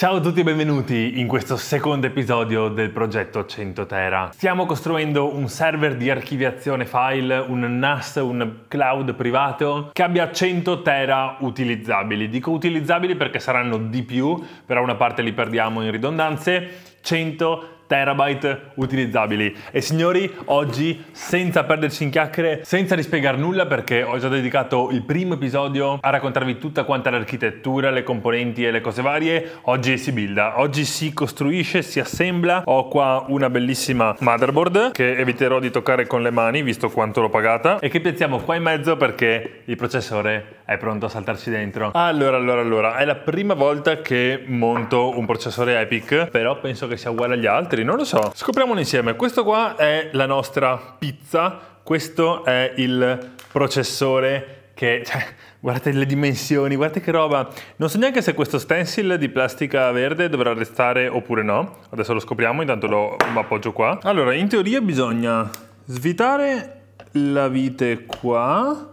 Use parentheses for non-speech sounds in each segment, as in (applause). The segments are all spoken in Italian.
Ciao a tutti e benvenuti in questo secondo episodio del progetto 100 Tera. Stiamo costruendo un server di archiviazione file, un NAS, un cloud privato che abbia 100 Tera utilizzabili. Dico utilizzabili perché saranno di più, però una parte li perdiamo in ridondanze. 100 terabyte utilizzabili. E signori, oggi senza perderci in chiacchiere, senza rispiegare nulla perché ho già dedicato il primo episodio a raccontarvi tutta quanta l'architettura, le componenti e le cose varie, oggi si builda, oggi si costruisce, si assembla. Ho qua una bellissima motherboard che eviterò di toccare con le mani visto quanto l'ho pagata e che piazziamo qua in mezzo perché il processore è pronto a saltarci dentro? Allora, allora, allora, è la prima volta che monto un processore Epic, però penso che sia uguale agli altri, non lo so. Scopriamolo insieme. Questo qua è la nostra pizza, questo è il processore che... Cioè, Guardate le dimensioni, guardate che roba. Non so neanche se questo stencil di plastica verde dovrà restare oppure no. Adesso lo scopriamo, intanto lo appoggio qua. Allora, in teoria bisogna svitare la vite qua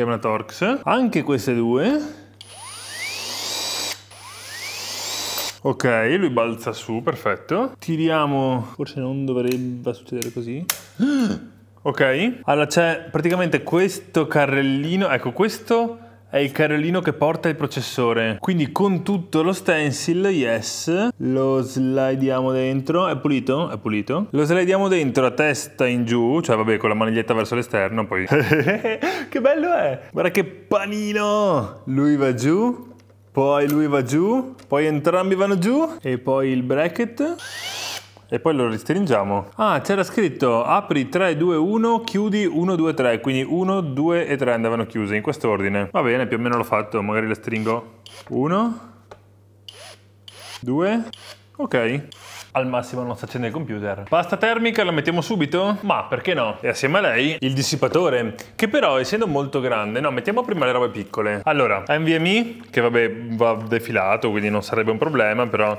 che una Torx. Anche queste due. Ok, lui balza su, perfetto. Tiriamo... Forse non dovrebbe succedere così. (gasps) Ok. Allora c'è praticamente questo carrellino. Ecco, questo è il carrellino che porta il processore. Quindi con tutto lo stencil, yes, lo slidiamo dentro, è pulito? È pulito. Lo slidiamo dentro a testa in giù, cioè vabbè con la maniglietta verso l'esterno poi... (laughs) che bello è! Guarda che panino! Lui va giù, poi lui va giù, poi entrambi vanno giù e poi il bracket e poi lo restringiamo. Ah, c'era scritto apri 3, 2, 1, chiudi 1, 2, 3, quindi 1, 2 e 3 andavano chiuse in questo ordine. Va bene, più o meno l'ho fatto, magari le stringo 1, 2, Ok. Al massimo non si accende il computer. Pasta termica la mettiamo subito? Ma perché no? E assieme a lei il dissipatore, che però essendo molto grande, no, mettiamo prima le robe piccole. Allora, NVMe, che vabbè va defilato, quindi non sarebbe un problema, però uh,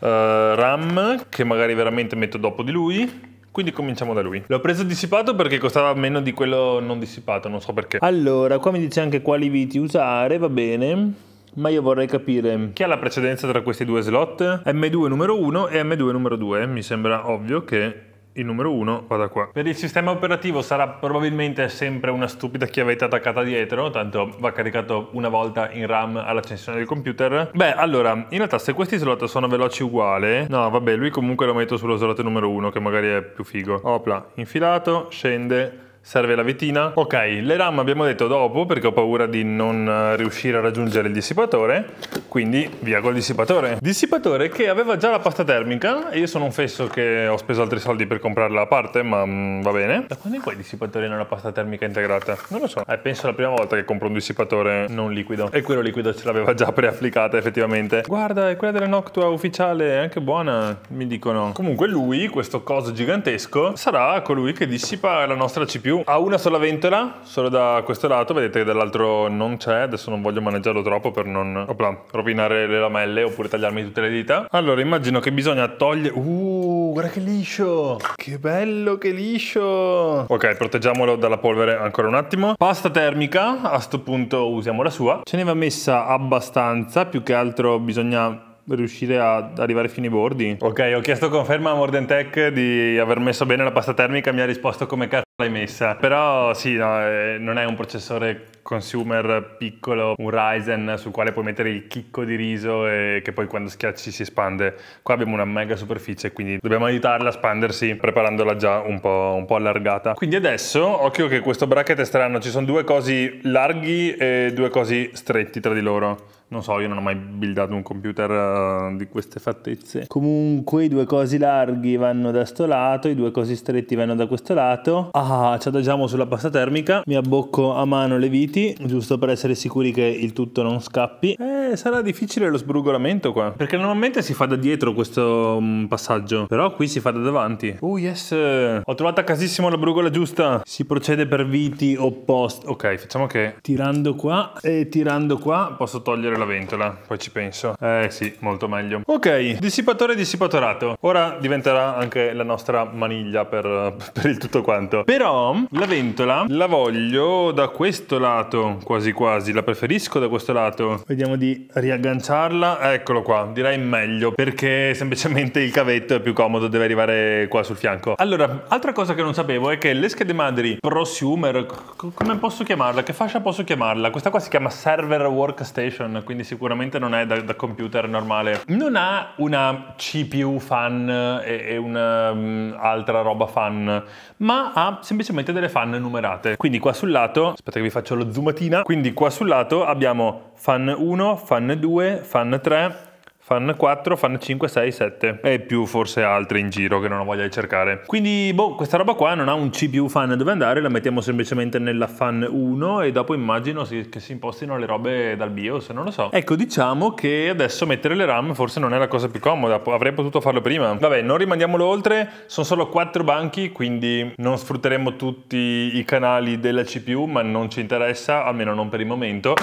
RAM, che magari veramente metto dopo di lui. Quindi cominciamo da lui. L'ho preso dissipato perché costava meno di quello non dissipato, non so perché. Allora, qua mi dice anche quali viti usare, va bene ma io vorrei capire... Chi ha la precedenza tra questi due slot? M2 numero 1 e M2 numero 2, mi sembra ovvio che il numero 1 vada qua. Per il sistema operativo sarà probabilmente sempre una stupida chiavetta attaccata dietro, tanto va caricato una volta in RAM all'accensione del computer. Beh, allora, in realtà se questi slot sono veloci uguale no vabbè, lui comunque lo metto sullo slot numero 1 che magari è più figo. Opla, infilato, scende Serve la vetina. Ok, le RAM abbiamo detto dopo perché ho paura di non eh, riuscire a raggiungere il dissipatore, quindi via col dissipatore. Dissipatore che aveva già la pasta termica io sono un fesso che ho speso altri soldi per comprarla a parte, ma mh, mm, va bene. Da quando è qua il dissipatore hanno la pasta termica integrata? Non lo so. Eh, penso la prima volta che compro un dissipatore non liquido. E quello liquido ce l'aveva già preapplicata effettivamente. Guarda, è quella della Noctua ufficiale, è anche buona, mi dicono. Comunque lui, questo coso gigantesco, sarà colui che dissipa la nostra CPU più. Ha una sola ventola, solo da questo lato, vedete che dall'altro non c'è, adesso non voglio maneggiarlo troppo per non opla, rovinare le lamelle oppure tagliarmi tutte le dita. Allora immagino che bisogna togliere... Uh, guarda che liscio! Che bello che liscio! Ok, proteggiamolo dalla polvere ancora un attimo. Pasta termica, a sto punto usiamo la sua. Ce ne va messa abbastanza, più che altro bisogna riuscire ad arrivare fino ai bordi. Ok, ho chiesto conferma a Mordentech di aver messo bene la pasta termica, mi ha risposto come cazzo l'hai messa. Però sì, no, eh, non è un processore consumer piccolo, un Ryzen sul quale puoi mettere il chicco di riso e che poi quando schiacci si espande. Qua abbiamo una mega superficie, quindi dobbiamo aiutarla a espandersi preparandola già un po', un po allargata. Quindi adesso, occhio che questo bracket è strano, ci sono due cosi larghi e due cosi stretti tra di loro. Non so, io non ho mai buildato un computer uh, di queste fattezze. Comunque i due cosi larghi vanno da sto lato, i due cosi stretti vanno da questo lato. Ah, ci adagiamo sulla pasta termica, mi abbocco a mano le viti, giusto per essere sicuri che il tutto non scappi. Eh, sarà difficile lo sbrugolamento qua, perché normalmente si fa da dietro questo um, passaggio, però qui si fa da davanti. Oh yes, ho trovato a casissimo la brugola giusta. Si procede per viti opposti. Ok, facciamo che tirando qua e tirando qua posso togliere la ventola, poi ci penso. Eh sì, molto meglio. Ok, dissipatore dissipatorato. Ora diventerà anche la nostra maniglia per, per il tutto quanto. Però la ventola la voglio da questo lato, quasi quasi, la preferisco da questo lato. Vediamo di riagganciarla, eccolo qua, direi meglio, perché (laughs) semplicemente il cavetto è più comodo, deve arrivare qua sul fianco. Allora, altra cosa che non sapevo è che le schede madri prosumer, come posso chiamarla, che fascia posso chiamarla? Questa qua si chiama server workstation, quindi sicuramente non è da, da computer normale. Non ha una CPU fan e, e un'altra mm, um, roba fan, ma ha semplicemente delle fan numerate. Quindi qua sul lato, aspetta che vi faccio lo zoomatina, quindi qua sul lato abbiamo fan 1, fan 2, fan 3, Fan 4, fan 5, 6, 7 e più forse altre in giro che non ho voglia di cercare. Quindi, boh, questa roba qua non ha un CPU fan dove andare, la mettiamo semplicemente nella fan 1 e dopo immagino si, che si impostino le robe dal BIOS, non lo so. Ecco, diciamo che adesso mettere le RAM forse non è la cosa più comoda, avrei potuto farlo prima. Vabbè, non rimandiamolo oltre, sono solo 4 banchi, quindi non sfrutteremo tutti i canali della CPU, ma non ci interessa, almeno non per il momento.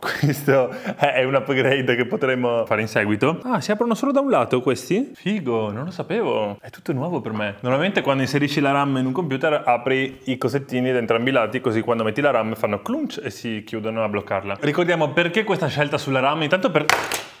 Questo è un upgrade che potremmo fare in seguito. Ah, si aprono solo da un lato questi? Figo, non lo sapevo. È tutto nuovo per me. Normalmente quando inserisci la RAM in un computer apri i cosettini da entrambi i lati così quando metti la RAM fanno clunch e si chiudono a bloccarla. Ricordiamo perché questa scelta sulla RAM, intanto per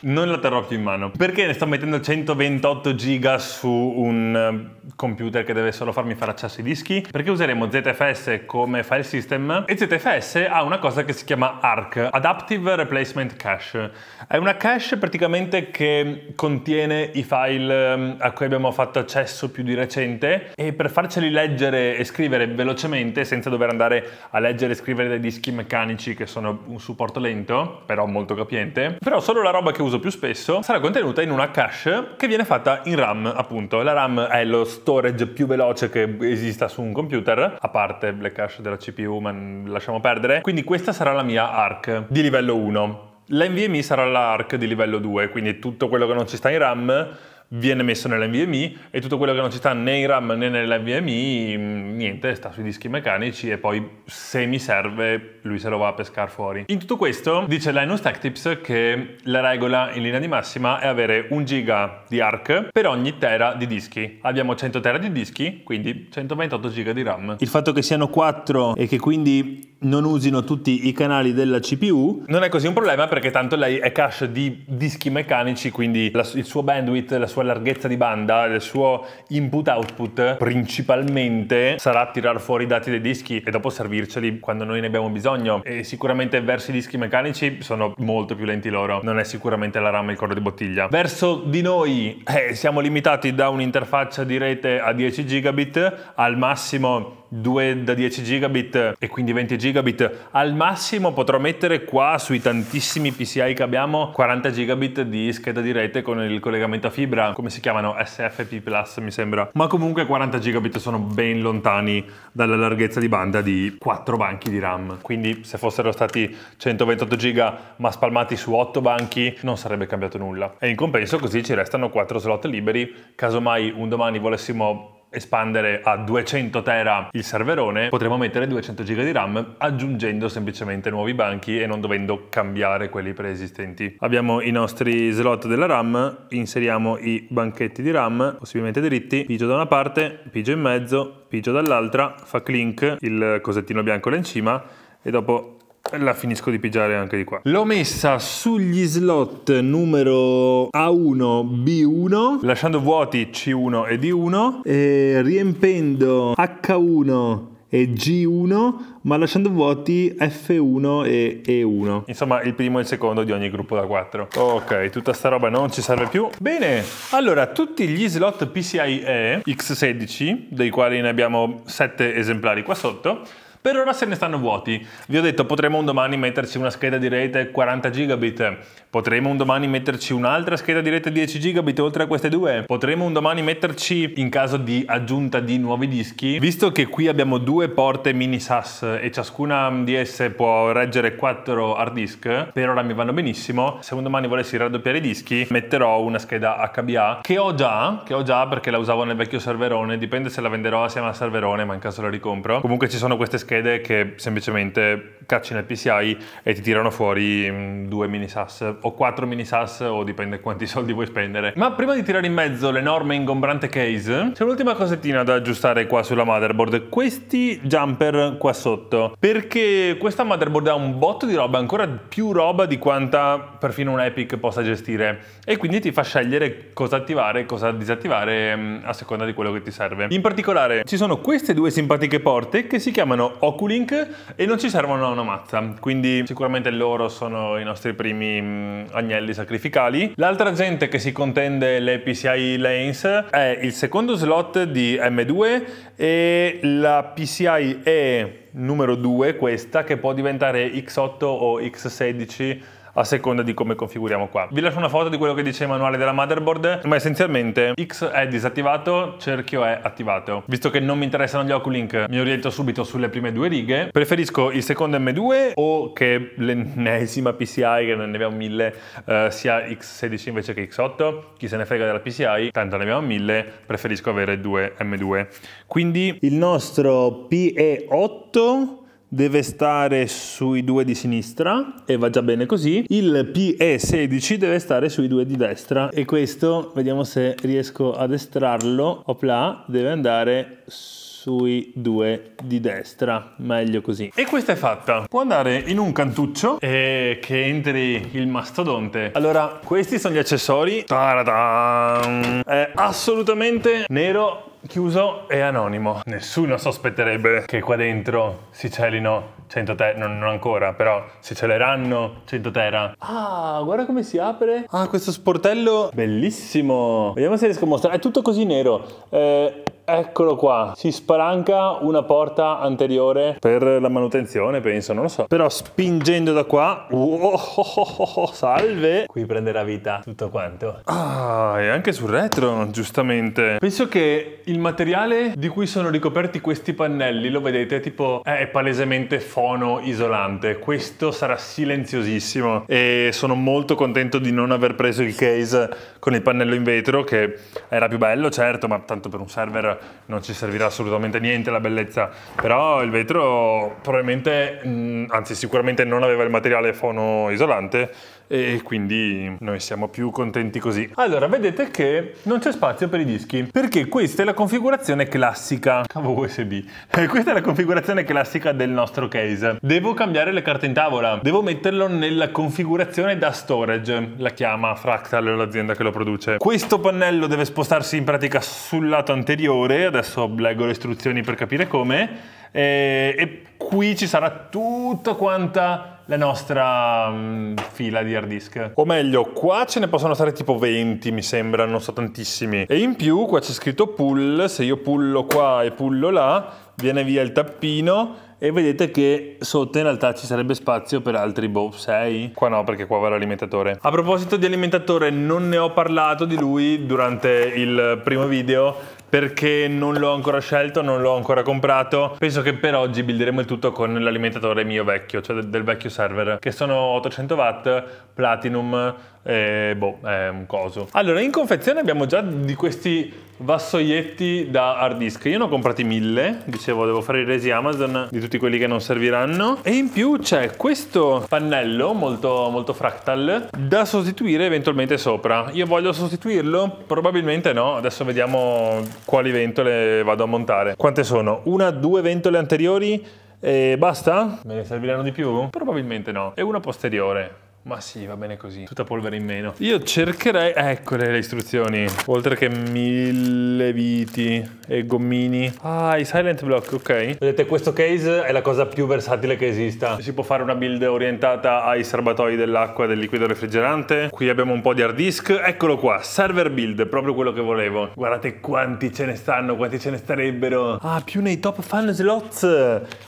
non la terrò più in mano perché ne sto mettendo 128 giga su un eh, computer che deve solo farmi fare accesso ai dischi perché useremo ZFS come file system e ZFS ha una cosa che si chiama ARC, Adaptive Replacement Cache. È una cache praticamente che contiene i file ehm, a cui abbiamo fatto accesso più di recente e per farceli leggere e scrivere velocemente senza dover andare a leggere e scrivere dai dischi meccanici che sono un supporto lento però molto capiente, però solo la roba che uso più spesso, sarà contenuta in una cache che viene fatta in RAM, appunto. La RAM è lo storage più veloce che esista su un computer, a parte le cache della CPU, ma lasciamo perdere. Quindi questa sarà la mia ARC di livello 1. La NVMe sarà la ARC di livello 2, quindi tutto quello che non ci sta in RAM viene messo nell'NVMe e tutto quello che non ci sta né in RAM né nell'NVMe, mm, niente, sta sui dischi meccanici e poi se mi serve lui se lo va a pescare fuori. In tutto questo dice Linus Tech Tips che la regola in linea di massima è avere un giga di ARC per ogni tera di dischi. Abbiamo 100 tera di dischi, quindi 128 giga di RAM. Il fatto che siano 4 e che quindi non usino tutti i canali della CPU. Non è così un problema perché tanto lei è cache di dischi meccanici, quindi la, il suo bandwidth, la sua larghezza di banda, il suo input-output principalmente sarà tirar fuori i dati dei dischi e dopo servirceli quando noi ne abbiamo bisogno. E sicuramente verso i dischi meccanici sono molto più lenti loro, non è sicuramente la RAM il collo di bottiglia. Verso di noi eh, siamo limitati da un'interfaccia di rete a 10 gigabit, al massimo 2 da 10 gigabit e quindi 20 gigabit al massimo potrò mettere qua sui tantissimi PCI che abbiamo 40 gigabit di scheda di rete con il collegamento a fibra come si chiamano SFP Plus mi sembra ma comunque 40 gigabit sono ben lontani dalla larghezza di banda di 4 banchi di RAM quindi se fossero stati 128 giga ma spalmati su 8 banchi non sarebbe cambiato nulla e in compenso così ci restano 4 slot liberi casomai un domani volessimo espandere a 200 tera il serverone, potremo mettere 200 giga di RAM aggiungendo semplicemente nuovi banchi e non dovendo cambiare quelli preesistenti. Abbiamo i nostri slot della RAM, inseriamo i banchetti di RAM, possibilmente dritti, pigio da una parte, pigio in mezzo, pigio dall'altra, fa clink il cosettino bianco là in cima e dopo la finisco di pigiare anche di qua. L'ho messa sugli slot numero A1, B1, lasciando vuoti C1 e D1 e riempendo H1 e G1 ma lasciando vuoti F1 e E1 insomma il primo e il secondo di ogni gruppo da 4 ok tutta sta roba non ci serve più bene allora tutti gli slot PCIe X16 dei quali ne abbiamo 7 esemplari qua sotto per ora se ne stanno vuoti. Vi ho detto potremmo un domani metterci una scheda di rete 40 gigabit, Potremmo un domani metterci un'altra scheda di rete 10 gigabit oltre a queste due, Potremmo un domani metterci in caso di aggiunta di nuovi dischi, visto che qui abbiamo due porte mini SAS e ciascuna di esse può reggere 4 hard disk, per ora mi vanno benissimo. Se un domani volessi raddoppiare i dischi metterò una scheda HBA che ho già, che ho già perché la usavo nel vecchio serverone, dipende se la venderò assieme al serverone ma in caso la ricompro. Comunque ci sono queste schede schede che semplicemente cacci nel PCI e ti tirano fuori mm, due mini SAS o quattro mini SAS o dipende quanti (laughs) soldi vuoi spendere. Ma prima di tirare in mezzo l'enorme ingombrante case, c'è un'ultima cosettina da aggiustare qua sulla motherboard, questi jumper qua sotto, perché questa motherboard ha un botto di roba, ancora più roba di quanta perfino un Epic possa gestire e quindi ti fa scegliere cosa attivare e cosa disattivare mm, a seconda di quello che ti serve. In particolare ci sono queste due simpatiche porte che si chiamano Oculink e non ci servono una mazza, quindi sicuramente loro sono i nostri primi mm, agnelli sacrificali. L'altra gente che si contende le PCI lanes è il secondo slot di M2 e la PCI E numero 2, questa che può diventare X8 o X16 a seconda di come configuriamo qua. Vi lascio una foto di quello che dice il manuale della motherboard, ma essenzialmente X è disattivato, cerchio è attivato. Visto che non mi interessano gli Oculink, mi oriento subito sulle prime due righe. Preferisco il secondo M2 o che l'ennesima PCI, che non ne abbiamo 1000, eh, sia X16 invece che X8. Chi se ne frega della PCI, tanto ne abbiamo 1000, preferisco avere due M2. Quindi il nostro PE8 deve stare sui due di sinistra e va già bene così il PE16 deve stare sui due di destra e questo vediamo se riesco ad estrarlo opla deve andare sui due di destra, meglio così. E questa è fatta. Può andare in un cantuccio e che entri il mastodonte. Allora, questi sono gli accessori. Ta-da-da! È assolutamente nero chiuso e anonimo. Nessuno sospetterebbe che qua dentro si celino 100 tera, non, non, ancora, però si celeranno 100 tera. Ah, guarda come si apre. Ah, questo sportello bellissimo. Vediamo se riesco a mostrare. È tutto così nero. Eh... Eccolo qua, si spalanca una porta anteriore per la manutenzione, penso, non lo so. Però spingendo da qua, oh, oh, oh, salve! Qui prenderà vita tutto quanto. Ah, e anche sul retro, giustamente. Penso che il materiale di cui sono ricoperti questi pannelli, lo vedete, tipo, è palesemente fono isolante. Questo sarà silenziosissimo e sono molto contento di non aver preso il case con il pannello in vetro, che era più bello, certo, ma tanto per un server non ci servirà assolutamente niente la bellezza, però il vetro probabilmente, mm, anzi sicuramente non aveva il materiale fono isolante, e quindi noi siamo più contenti così. Allora, vedete che non c'è spazio per i dischi, perché questa è la configurazione classica. Cavo USB. Eh, questa è la configurazione classica del nostro case. Devo cambiare le carte in tavola, devo metterlo nella configurazione da storage, la chiama Fractal o l'azienda che lo produce. Questo pannello deve spostarsi in pratica sul lato anteriore, adesso leggo le istruzioni per capire come, e, eh, e qui ci sarà tutta quanta la nostra um, fila di hard disk. O meglio, qua ce ne possono stare tipo 20, mi sembra, non so tantissimi. E in più qua c'è scritto pull, se io pullo qua e pullo là, viene via il tappino e vedete che sotto in realtà ci sarebbe spazio per altri boh 6 qua no perché qua va l'alimentatore a proposito di alimentatore non ne ho parlato di lui durante il primo video perché non l'ho ancora scelto, non l'ho ancora comprato. Penso che per oggi builderemo il tutto con l'alimentatore mio vecchio, cioè del, del, vecchio server, che sono 800 watt, platinum, e boh, è un coso. Allora, in confezione abbiamo già di questi vassoietti da hard disk. Io ne ho comprati mille, dicevo devo fare i resi Amazon di tutti quelli che non serviranno. E in più c'è questo pannello molto, molto fractal da sostituire eventualmente sopra. Io voglio sostituirlo? Probabilmente no, adesso vediamo quali ventole vado a montare. Quante sono? Una, due ventole anteriori? E basta? Me ne serviranno di più? Probabilmente no. E una posteriore. Ma sì, va bene così. Tutta polvere in meno. Io cercherei... Eccole le istruzioni. Oltre che mille viti e gommini. Ah, i silent block, ok. Vedete, questo case è la cosa più versatile che esista. Si può fare una build orientata ai serbatoi dell'acqua e del liquido refrigerante. Qui abbiamo un po' di hard disk. Eccolo qua, server build, proprio quello che volevo. Guardate quanti ce ne stanno, quanti ce ne starebbero. Ah, più nei top fan slots.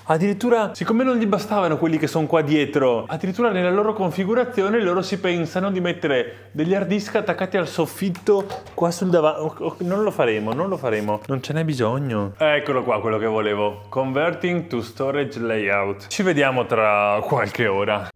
Addirittura, siccome non gli bastavano quelli che sono qua dietro, addirittura nella loro configurazione programmazione loro si pensano di mettere degli hard disk attaccati al soffitto qua sul davanti. Non lo faremo, non lo faremo. Non ce n'è bisogno. Eccolo qua quello che volevo. Converting to storage layout. Ci vediamo tra qualche ora.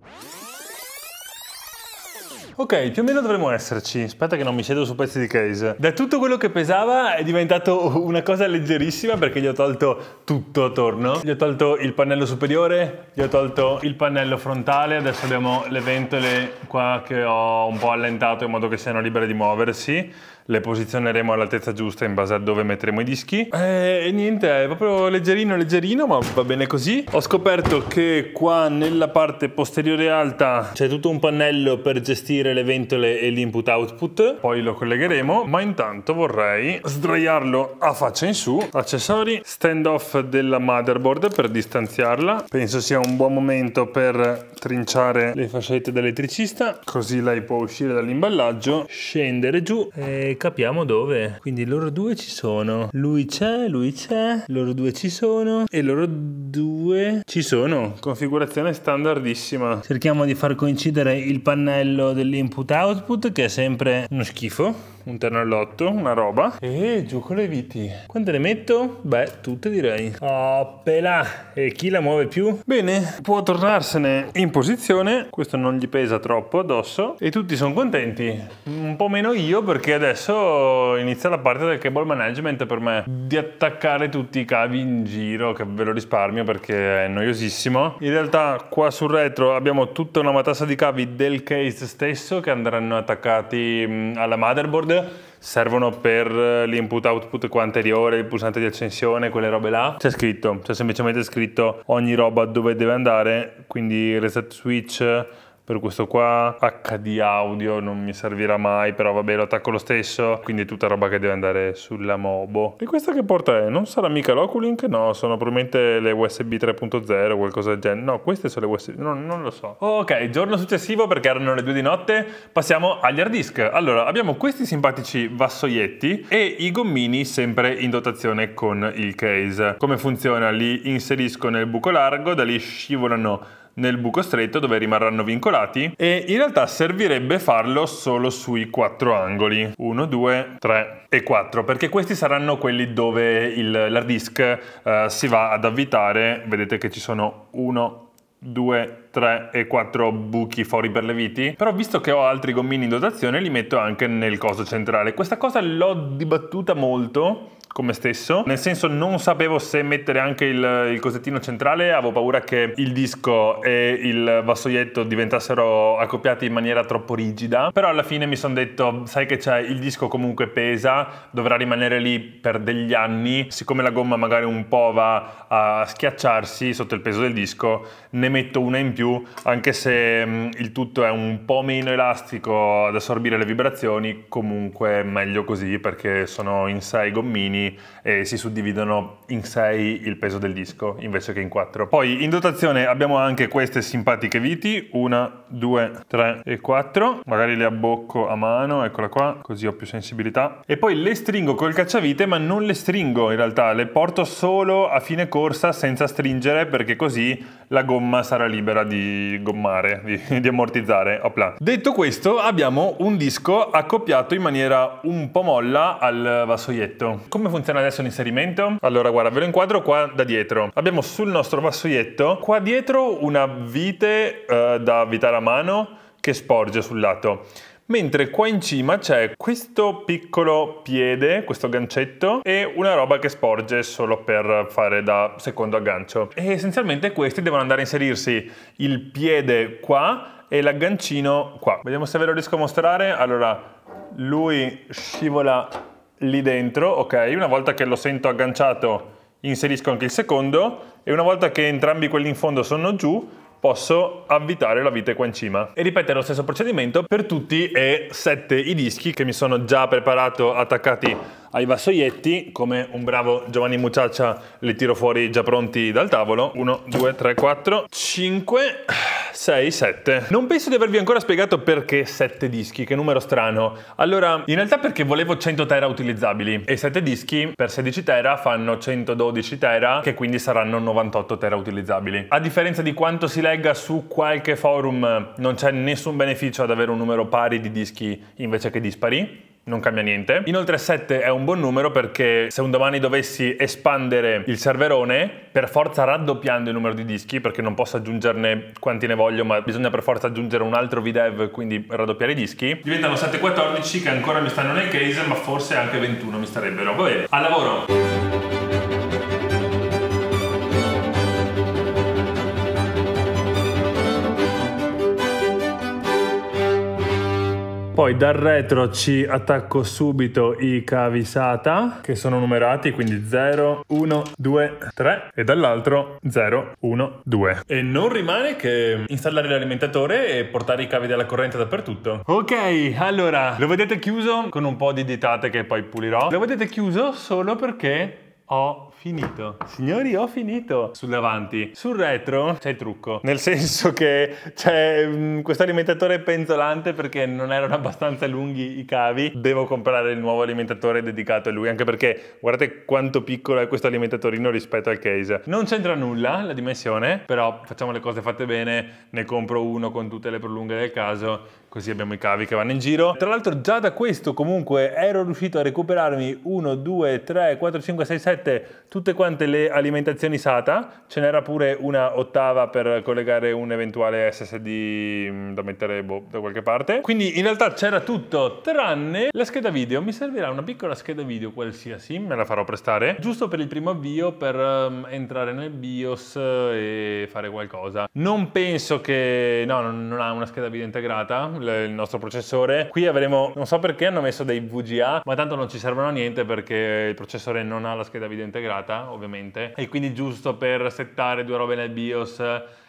Ok, più o meno dovremmo esserci. Aspetta che non mi siedo su pezzi di case. Da tutto quello che pesava è diventato una cosa leggerissima perché gli ho tolto tutto attorno. Gli ho tolto il pannello superiore, gli ho tolto il pannello frontale, adesso abbiamo le ventole qua che ho un po' allentato in modo che siano libere di muoversi le posizioneremo all'altezza giusta in base a dove metteremo i dischi. Eh, e niente, è proprio leggerino leggerino, ma va bene così. Ho scoperto che qua nella parte posteriore alta c'è tutto un pannello per gestire le ventole e l'input output, poi lo collegheremo, ma intanto vorrei sdraiarlo a faccia in su, accessori, stand off della motherboard per distanziarla. Penso sia un buon momento per trinciare le fascette dell'elettricista, così lei può uscire dall'imballaggio, scendere giù e capiamo dove. Quindi loro due ci sono. Lui c'è, lui c'è, loro due ci sono e loro due ci sono. Configurazione standardissima. Cerchiamo di far coincidere il pannello dell'input output che è sempre uno schifo un ternellotto, una roba e giù con le viti. Quante ne metto? Beh, tutte direi. Oppela! E chi la muove più? Bene, può tornarsene in posizione, questo non gli pesa troppo addosso e tutti sono contenti. Un po' meno io perché adesso inizia la parte del cable management per me, di attaccare tutti i cavi in giro, che ve lo risparmio perché è noiosissimo. In realtà qua sul retro abbiamo tutta una matassa di cavi del case stesso che andranno attaccati mm, alla motherboard servono per eh, l'input output quante di il pulsante di accensione, quelle robe là. C'è scritto, c'è semplicemente scritto ogni roba dove deve andare, quindi reset switch, per questo qua HD audio non mi servirà mai, però vabbè lo attacco lo stesso, quindi è tutta roba che deve andare sulla Mobo. E questa che porta è? Non sarà mica l'Oculink? No, sono probabilmente le USB 3.0, qualcosa del genere. No, queste sono le USB, no, non lo so. Ok, giorno successivo perché erano le due di notte, passiamo agli hard disk. Allora, abbiamo questi simpatici vassoietti e i gommini sempre in dotazione con il case. Come funziona? Li inserisco nel buco largo, da lì scivolano nel buco stretto dove rimarranno vincolati e in realtà servirebbe farlo solo sui quattro angoli 1 2 3 e 4 perché questi saranno quelli dove il, l'hard disk uh, si va ad avvitare vedete che ci sono 1 2 3 e 4 buchi fuori per le viti, però visto che ho altri gommini in dotazione li metto anche nel coso centrale. Questa cosa l'ho dibattuta molto come stesso, nel senso non sapevo se mettere anche il, il cosettino centrale, avevo paura che il disco e il vassoietto diventassero accoppiati in maniera troppo rigida, però alla fine mi sono detto, sai che c'è, il disco comunque pesa, dovrà rimanere lì per degli anni, siccome la gomma magari un po' va a schiacciarsi sotto il peso del disco, ne metto una in più, anche se mh, il tutto è un po' meno elastico ad assorbire le vibrazioni, comunque meglio così perché sono in 6 gommini quindi eh, si suddividono in 6 il peso del disco invece che in 4. Poi in dotazione abbiamo anche queste simpatiche viti, 1, 2, 3 e 4, magari le abbocco a mano, eccola qua, così ho più sensibilità. E poi le stringo col cacciavite ma non le stringo in realtà, le porto solo a fine corsa senza stringere perché così la gomma sarà libera di gommare, di, (laughs) di ammortizzare. Opla. Detto questo abbiamo un disco accoppiato in maniera un po' molla al vassoietto. Come funziona adesso l'inserimento? Allora guarda, ve lo inquadro qua da dietro. Abbiamo sul nostro vassoietto qua dietro una vite eh, da avvitare a mano che sporge sul lato mentre qua in cima c'è questo piccolo piede, questo gancetto e una roba che sporge solo per fare da secondo aggancio. E essenzialmente questi devono andare a inserirsi il piede qua e l'aggancino qua. Vediamo se ve lo riesco a mostrare. Allora, lui scivola lì dentro, ok? Una volta che lo sento agganciato inserisco anche il secondo e una volta che entrambi quelli in fondo sono giù posso avvitare la vite qua in cima e ripetere lo stesso procedimento per tutti e sette i dischi che mi sono già preparato attaccati ai vassoietti, come un bravo Giovanni Mucciaccia li tiro fuori già pronti dal tavolo. 1, 2, 3, 4, 5, 6, 7. Non penso di avervi ancora spiegato perché 7 dischi, che numero strano. Allora, in realtà perché volevo 100 tera utilizzabili e 7 dischi per 16 tera fanno 112 tera, che quindi saranno 98 tera utilizzabili. A differenza di quanto si legga su qualche forum, non c'è nessun beneficio ad avere un numero pari di dischi invece che dispari non cambia niente. Inoltre 7 è un buon numero perché se un domani dovessi espandere il serverone, per forza raddoppiando il numero di dischi, perché non posso aggiungerne quanti ne voglio, ma bisogna per forza aggiungere un altro VDEV, quindi raddoppiare i dischi, diventano 714 che ancora mi stanno nel case, ma forse anche 21 mi starebbero. Va bene, al lavoro! Poi dal retro ci attacco subito i cavi SATA che sono numerati, quindi 0, 1, 2, 3 e dall'altro 0, 1, 2. E non rimane che installare l'alimentatore e portare i cavi della corrente dappertutto. Ok, allora lo vedete chiuso con un po' di ditate che poi pulirò. Lo vedete chiuso solo perché ho finito. Signori, ho finito. Sul davanti. Sul retro c'è il trucco. Nel senso che c'è mm, questo alimentatore penzolante perché non erano abbastanza lunghi i cavi. Devo comprare il nuovo alimentatore dedicato a lui, anche perché guardate quanto piccolo è questo alimentatorino rispetto al case. Non c'entra nulla la dimensione, però facciamo le cose fatte bene, ne compro uno con tutte le prolunghe del caso così abbiamo i cavi che vanno in giro. Tra l'altro già da questo comunque ero riuscito a recuperarmi 1, 2, 3, 4, 5, 6, 7 tutte quante le alimentazioni SATA, ce n'era pure una ottava per collegare un eventuale SSD mm, da mettere boh, da qualche parte. Quindi in realtà c'era tutto tranne la scheda video, mi servirà una piccola scheda video qualsiasi, me la farò prestare, giusto per il primo avvio per um, entrare nel BIOS e fare qualcosa. Non penso che... no, non, non ha una scheda video integrata, il nostro processore. Qui avremo, non so perché hanno messo dei VGA, ma tanto non ci servono a niente perché il processore non ha la scheda video integrata, ovviamente, e quindi giusto per settare due robe nel BIOS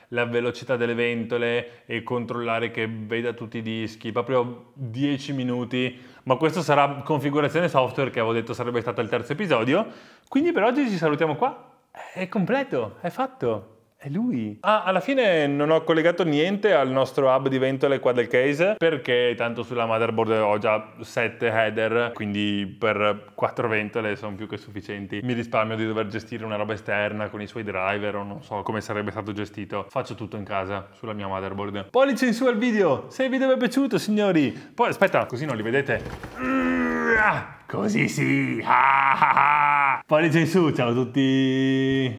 la velocità delle ventole e controllare che veda tutti i dischi, proprio 10 minuti, ma questo sarà configurazione software che avevo detto sarebbe stato il terzo episodio, quindi per oggi ci salutiamo qua, è completo, è fatto. È lui. Ah, alla fine non ho collegato niente al nostro hub di ventole qua del case perché tanto sulla motherboard ho già 7 header, quindi per 4 ventole sono più che sufficienti. Mi risparmio di dover gestire una roba esterna con i suoi driver o non so come sarebbe stato gestito. Faccio tutto in casa sulla mia motherboard. Pollice in su al video se il video vi è piaciuto, signori. Poi aspetta, così non li vedete. Così sì. (laughs) Ah, ah, ah. Pollice in su, ciao a tutti.